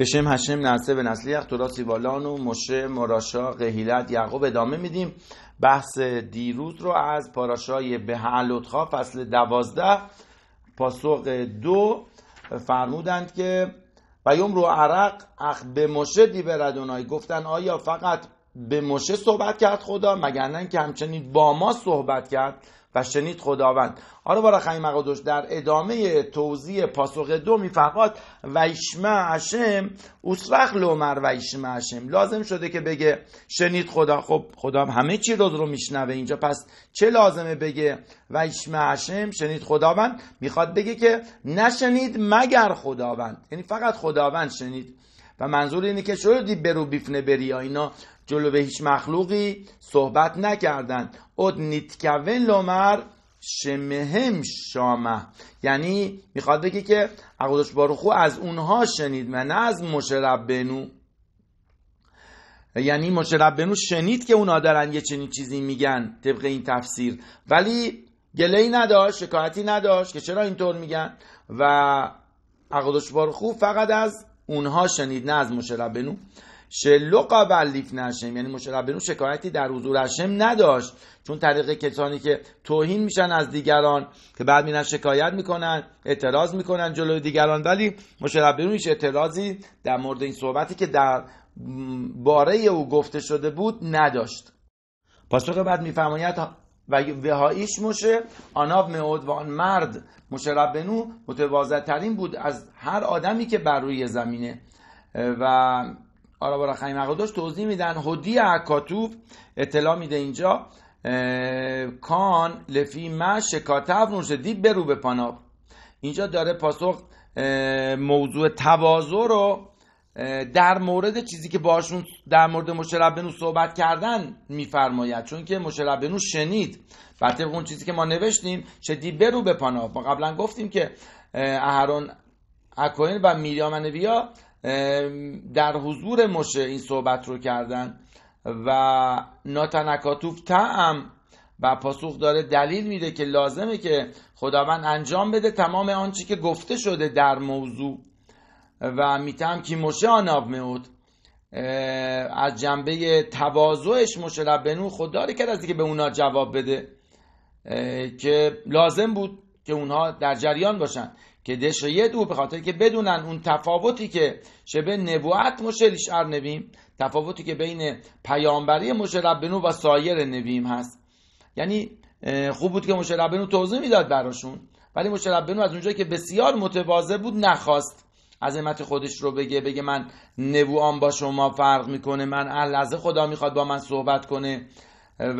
هشم نرسه به نسلی سیبالان و مشه مراشا قهیلت یعقوب ادامه میدیم بحث دیروز رو از پاراشای حلوتخا فصل دوازده پاسخ دو فرمودند که ویوم رو عرق اخ به مشه دیبردونای گفتن آیا فقط به مشه صحبت کرد خدا مگر نه که همچنین با ما صحبت کرد و شنید خداوند آره خیلی مقدوش در ادامه توضیح پاسخ دو میفرماد ویشمه عشم اصرخ لومر ویشمه اشم... لازم شده که بگه شنید خدا خب خدا همه چی رو رو میشنوه اینجا پس چه لازمه بگه ویشمه اشم... شنید خداوند میخواد بگه که نشنید مگر خداوند یعنی فقط خداوند شنید و منظور اینه که شدی برو بیفنه یا اینا جلو به هیچ مخلوقی صحبت نکردند اد نیتکوه لومر شمهم شامه یعنی میخواد بگه که عقودش بارخو از اونها شنید و نه از بنو یعنی بنو شنید که اونها دارن یه چنین چیزی میگن طبق این تفسیر ولی گله نداشت شکایتی نداشت که چرا اینطور میگن و عقودش بارخو فقط از اونها شنید نه از بنو شلو قبل لیف نشم یعنی مشعر بنو شکایتی در حضور هشم نداشت چون طریق کسانی که توهین میشن از دیگران که بعد میرن شکایت میکنن اعتراض میکنن جلوی دیگران ولی مشرب ربنو هیچ اعتراضی در مورد این صحبتی که در باره او گفته شده بود نداشت پاسخ بعد میفرماید و هایش مشه آناب مهود و آن مرد مشربنو متواضع ترین بود از هر آدمی که بر روی زمینه و آرا خیم توضیح میدن هدی عکاتوب اطلاع میده اینجا کان لفی ما نور نوشدی برو به پاناب اینجا داره پاسخ موضوع تواضع رو در مورد چیزی که باشون در مورد مشربنو صحبت کردن میفرماید چون که مشربنو شنید بر طبق اون چیزی که ما نوشتیم شدی برو به پاناب ما قبلا گفتیم که اهرون اکوین و میریام در حضور مشه این صحبت رو کردن و ناتنکاتوف تعم و پاسخ داره دلیل میده که لازمه که خداوند انجام بده تمام آنچه که گفته شده در موضوع و میتم که مشه آناب میود از جنبه تواضعش مشه ربنو خود داره کرد از که به اونا جواب بده که لازم بود که اونها در جریان باشن که یه دو به خاطر که بدونن اون تفاوتی که شبه نبوت مشه ار نویم تفاوتی که بین پیامبری مشه ربنو و سایر نویم هست یعنی خوب بود که مشه ربنو توضیح میداد براشون ولی مشه ربنو از اونجایی که بسیار متواضع بود نخواست عظمت خودش رو بگه بگه من نبوان با شما فرق میکنه من لحظه خدا میخواد با من صحبت کنه و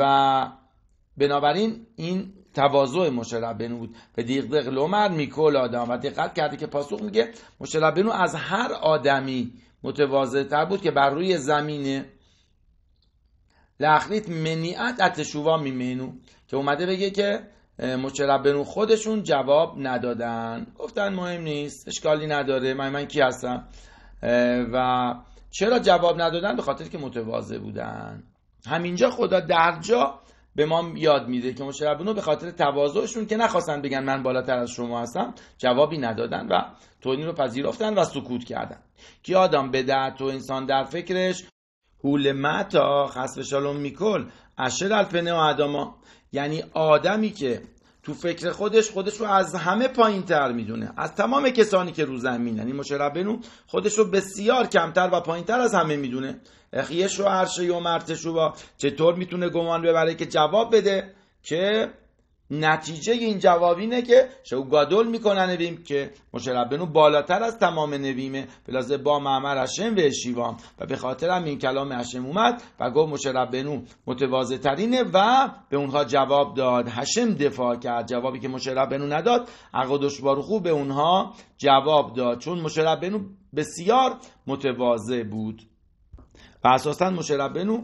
بنابراین این تواضع مشرب بنو بود به دیقدق لومر میکول آدم و دقت کرده که پاسخ میگه مشرب بنو از هر آدمی متواضع تر بود که بر روی زمینه لخلیت منیعت اتشووا میمینو که اومده بگه که بنو خودشون جواب ندادن گفتن مهم نیست اشکالی نداره من من کی هستم و چرا جواب ندادن به خاطر که متواضع بودن همینجا خدا در جا به ما یاد میده که مشربونو به خاطر تواضعشون که نخواستن بگن من بالاتر از شما هستم جوابی ندادن و توهین رو پذیرفتن و سکوت کردن که آدم بدعت تو انسان در فکرش هول متا خصف شالوم میکل اشل الفنه و ادما یعنی آدمی که تو فکر خودش خودش رو از همه پایین تر میدونه از تمام کسانی که رو زمین یعنی مشربنو خودش رو بسیار کمتر و پایین تر از همه میدونه اخیش رو عرشه و مرتشو با چطور میتونه گمان ببره که جواب بده که نتیجه این جواب اینه که شو گادول میکنه نویم که ربنو بالاتر از تمام نویمه بلازه با معمر هشم و شیوام و به خاطر هم این کلام هشم اومد و گفت بنو متواضع ترینه و به اونها جواب داد هشم دفاع کرد جوابی که ربنو نداد عقدش بارخو به اونها جواب داد چون ربنو بسیار متواضع بود و اساسا ربنو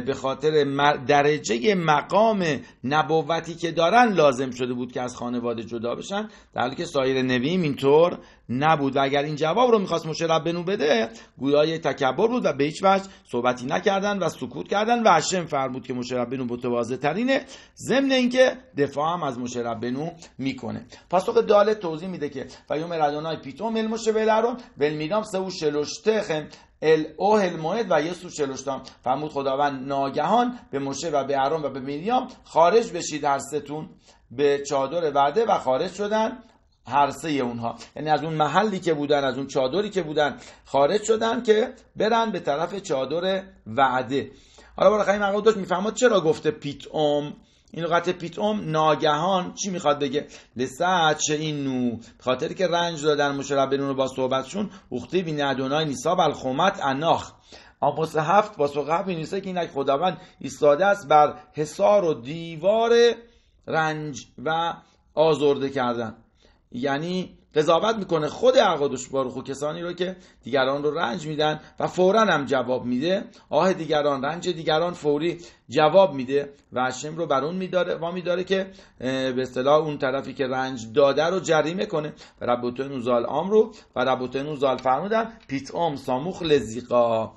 به خاطر درجه مقام نبوتی که دارن لازم شده بود که از خانواده جدا بشن در حالی که سایر نویم اینطور نبود و اگر این جواب رو میخواست مشه بنو بده گویای تکبر بود و به هیچ صحبتی نکردن و سکوت کردن و فر فرمود که مشه بنو متواضع ترینه ضمن اینکه دفاع هم از مشه بنو میکنه پاسخ دالت توضیح میده که و یوم ردانای پیتوم المشه ولرون ول میدام شلوشتخم ال اوه الموعد و یسو چلوشتام فرمود خداوند ناگهان به مشه و به ارون و به میریام خارج بشید هر ستون به چادر وعده و خارج شدن هر سه اونها یعنی از اون محلی که بودن از اون چادری که بودن خارج شدن که برن به طرف چادر وعده حالا برای خیلی داشت میفهمد چرا گفته پیت اوم این لغت پیتوم ناگهان چی میخواد بگه لسعت چه این نو خاطر که رنج دادن مشرب رو با صحبتشون اختی بین ادونای نیسا بالخومت اناخ آموس هفت با هفت نیسا که اینک خداوند ایستاده است بر حصار و دیوار رنج و آزرده کردن یعنی قضاوت میکنه خود عقادش باروخو کسانی رو که دیگران رو رنج میدن و فورا هم جواب میده آه دیگران رنج دیگران فوری جواب میده و اشیم رو بر اون میداره و میداره که به اصطلاح اون طرفی که رنج داده رو جریمه کنه و ربوتو نوزال آم رو و ربوتو نوزال فرمودن پیت آم ساموخ لزیقا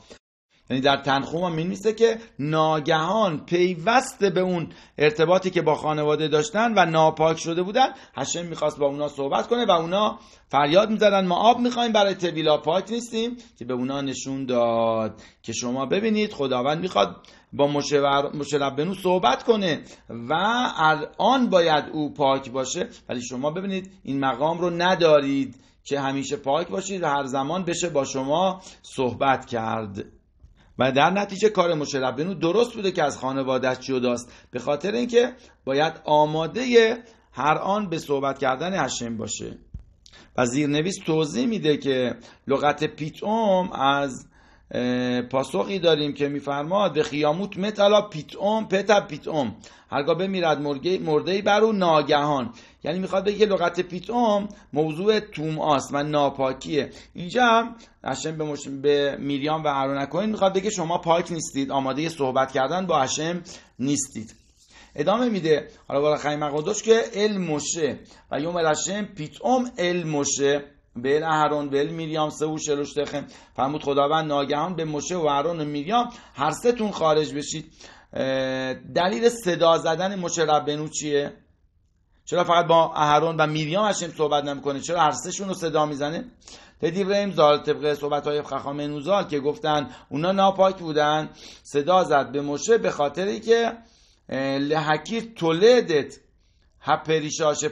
یعنی در تنخوم هم مینویسه که ناگهان پیوست به اون ارتباطی که با خانواده داشتن و ناپاک شده بودن هشم میخواست با اونا صحبت کنه و اونا فریاد میزدن ما آب میخوایم برای تویلا پاک نیستیم که به اونا نشون داد که شما ببینید خداوند میخواد با مشربنو صحبت کنه و الان باید او پاک باشه ولی شما ببینید این مقام رو ندارید که همیشه پاک باشید و هر زمان بشه با شما صحبت کرد و در نتیجه کار بینو درست بوده که از خانوادهش جداست به خاطر اینکه باید آماده هر آن به صحبت کردن هشم باشه و زیرنویس توضیح میده که لغت پیتوم از پاسخی داریم که میفرماد به خیاموت متلا پیتوم پیت پیتوم هرگاه بمیرد مرده, مرده بر او ناگهان یعنی میخواد بگه که لغت پیتوم موضوع توم آست و ناپاکیه اینجا هشم به, مش... به میریام و هارون کوین میخواد بگه شما پاک نیستید آماده صحبت کردن با هشم نیستید ادامه میده حالا بالا خیمه قدوش که موشه و یوم اوم پیتوم موشه. بل اهرون بل میریام سه و شلوش دخم فرمود خداوند ناگهان به مشه و اهرون و میریام هر خارج بشید دلیل صدا زدن مشه ربنو چیه چرا فقط با اهرون و میریام هشم صحبت نمیکنه چرا هر رو صدا میزنه تدیبریم زال طبق صحبت های خخام نوزال که گفتن اونا ناپاک بودن صدا زد به مشه به خاطری که لهکی تولدت هپریشاش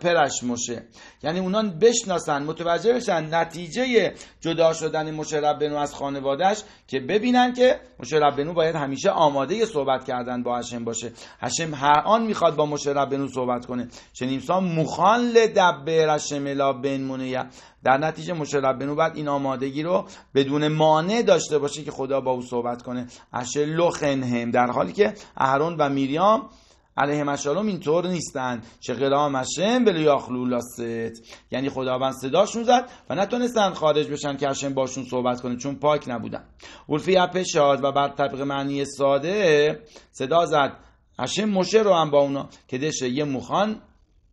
پرش مشه یعنی اونان بشناسن متوجه بشن نتیجه جدا شدن مشه ربنو از خانوادهش که ببینن که مشه ربنو باید همیشه آماده صحبت کردن با هشم باشه هشم هر آن میخواد با مشه ربنو صحبت کنه شنیمسان مخان لدبر هشم لا بنمونه در نتیجه مشه ربنو باید این آمادگی رو بدون مانع داشته باشه که خدا با او صحبت کنه اشه لخن هم در حالی که اهرون و میریام علیه این اینطور نیستن چه قلام هشم بل ست یعنی خداوند صداشون زد و نتونستن خارج بشن که هشم باشون صحبت کنه چون پاک نبودن ولفی اپشاد و بعد طبق معنی ساده صدا زد هشم مشه رو هم با اونا که دشه یه مخان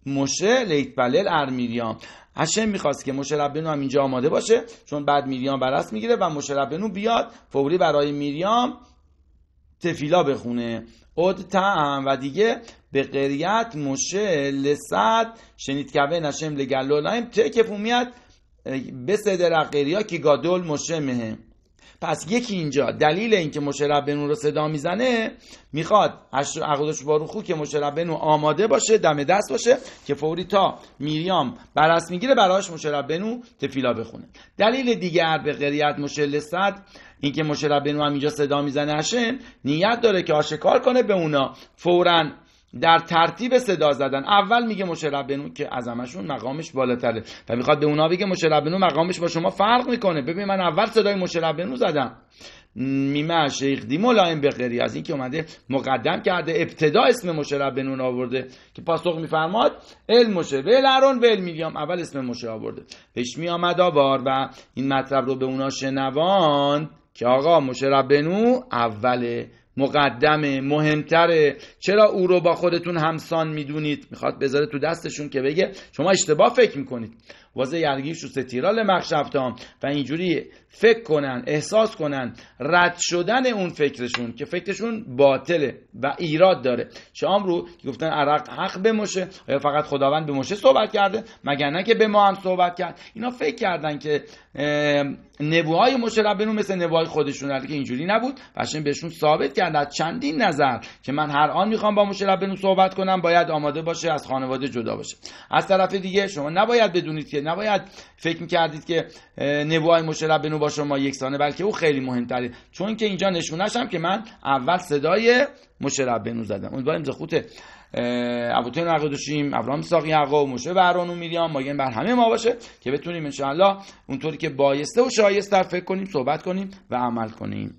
مشه لیت بلل میریام هشم میخواست که مشه ربنو هم اینجا آماده باشه چون بعد میریام برست میگیره و مشه ربنو بیاد فوری برای میریام تفیلا بخونه اد تام و دیگه به قریت مشه لسد شنید کبه نشم لگلولایم تکف به صدر قریا که گادول مشه مهم پس یکی اینجا دلیل اینکه مشربنو رو صدا میزنه میخواد با روخو که مشربنو آماده باشه دم دست باشه که فوری تا میریام برست میگیره براش مشربنو تفیلا بخونه دلیل دیگر به غریت مشل صد اینکه مشربنو هم اینجا صدا میزنه هشم نیت داره که آشکار کنه به اونا فورا در ترتیب صدا زدن اول میگه مشه که از همشون مقامش بالاتره و میخواد به اونا بگه مشه مقامش با شما فرق میکنه ببین من اول صدای مشه زدم میمه شیخ دی به بغری از اینکه اومده مقدم کرده ابتدا اسم مشه آورده که پاسخ میفرماد ال مشه ول ارون ول میلیام اول اسم مشه آورده پیش میآمد آبار و این مطلب رو به اونا شنوان که آقا مشه ربنو اوله مقدمه مهمتره چرا او رو با خودتون همسان میدونید میخواد بذاره تو دستشون که بگه شما اشتباه فکر میکنید واضح یرگیش و ستیرال هم و اینجوری فکر کنن احساس کنن رد شدن اون فکرشون که فکرشون باطله و ایراد داره شام رو که گفتن عرق حق به آیا فقط خداوند به صحبت کرده مگر نه که به ما هم صحبت کرد اینا فکر کردن که نبوهای مشه مثل نبوهای خودشون که اینجوری نبود بشن بهشون ثابت کرد از چندین نظر که من هر آن میخوام با رب بنو صحبت کنم باید آماده باشه از خانواده جدا باشه از طرف دیگه شما نباید بدونید که نباید فکر میکردید که نبوهای رب بنو با شما یکسانه بلکه او خیلی مهمتره چون که اینجا نشونش هم که من اول صدای مشیر بنو زدم امیدوارم زخوت ابوتین عقدوشیم ابراهیم و مشه بران و میریام ماگن بر همه ما باشه که بتونیم انشاءالله اونطوری که بایسته و شایسته فکر کنیم صحبت کنیم و عمل کنیم